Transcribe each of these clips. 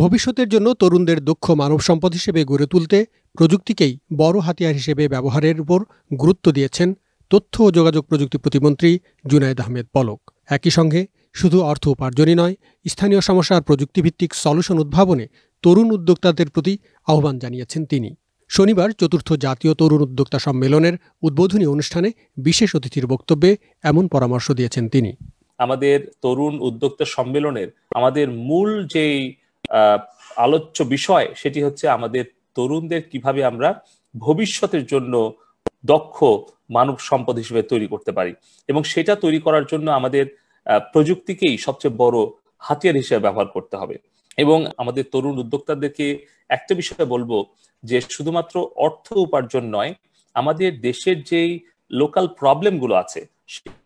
ভবিষ্যতের জন্য তরুণদের দক্ষ মানব সম্পদ হিসেবে গড়ে তুলতে প্রযুক্তিকেই বড় হাতিয়ার হিসেবে ব্যবহারের উপর গুরুত্ব দিয়েছেন তথ্য ও যোগাযোগ প্রযুক্তি প্রতিমন্ত্রী জুনায়দ আহমেদ পলক একই সঙ্গে শুধু অর্থ উপার্জনই নয় স্থানীয় সমস্যার প্রযুক্তিভিত্তিক সলিউশন উদ্ভাবনে তরুণ উদ্যোক্তাদের প্রতি আহ্বান জানিয়েছেন তিনি শনিবার চতুর্থ জাতীয় তরুণ উদ্যোক্তা সম্মেলনের উদ্বোধনী অনুষ্ঠানে বিশেষ অতিথির বক্তব্যে এমন পরামর্শ দিয়েছেন তিনি আমাদের তরুণ উদ্যোক্তা সম্মেলনের আমাদের মূল যেই আলোচ্য বিষয় সেটি হচ্ছে আমাদের তরুণদের কিভাবে আমরা ভবিষ্যতের জন্য দক্ষ মানব সম্পদ হিসেবে তৈরি করতে পারি এবং সেটা তৈরি করার জন্য আমাদের প্রযুক্তিকেই সবচেয়ে বড় হাতিয়ার হিসেবে ব্যবহার করতে হবে এবং আমাদের তরুণ উদ্যোক্তাদেরকে একটা বিষয়ে বলবো যে শুধুমাত্র অর্থ উপার্জন নয় আমাদের দেশের যেই লোকাল প্রবলেমগুলো আছে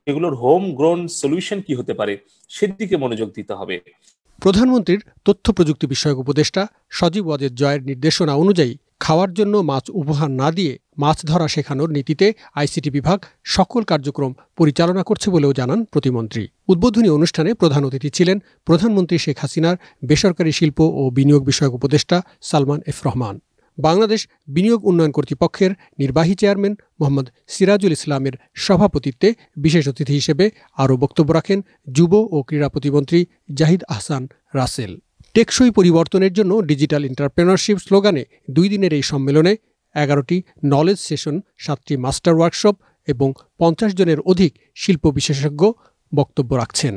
সেগুলোর হোম গ্রোন সলিউশন কি হতে পারে সেদিকে মনোযোগ দিতে হবে প্রধানমন্ত্রীর তথ্য প্রযুক্তি বিষয়ক উপদেষ্টা সজীব ওয়াজেদ জয়ের নির্দেশনা অনুযায়ী খাওয়ার জন্য মাছ উপহার না দিয়ে মাছ ধরা শেখানোর নীতিতে আইসিটি বিভাগ সকল কার্যক্রম পরিচালনা করছে বলেও জানান প্রতিমন্ত্রী উদ্বোধনী অনুষ্ঠানে প্রধান অতিথি ছিলেন প্রধানমন্ত্রী শেখ হাসিনার বেসরকারি শিল্প ও বিনিয়োগ বিষয়ক উপদেষ্টা সালমান এফ রহমান বাংলাদেশ বিনিয়োগ উন্নয়ন কর্তৃপক্ষের নির্বাহী চেয়ারম্যান মোহাম্মদ সিরাজুল ইসলামের সভাপতিত্বে বিশেষ অতিথি হিসেবে আরও বক্তব্য রাখেন যুব ও ক্রীড়া প্রতিমন্ত্রী জাহিদ আহসান রাসেল টেকসই পরিবর্তনের জন্য ডিজিটাল এন্টারপ্রেনারশিপ স্লোগানে দুই দিনের এই সম্মেলনে এগারোটি নলেজ সেশন সাতটি মাস্টার ওয়ার্কশপ এবং পঞ্চাশ জনের অধিক শিল্প বিশেষজ্ঞ বক্তব্য রাখছেন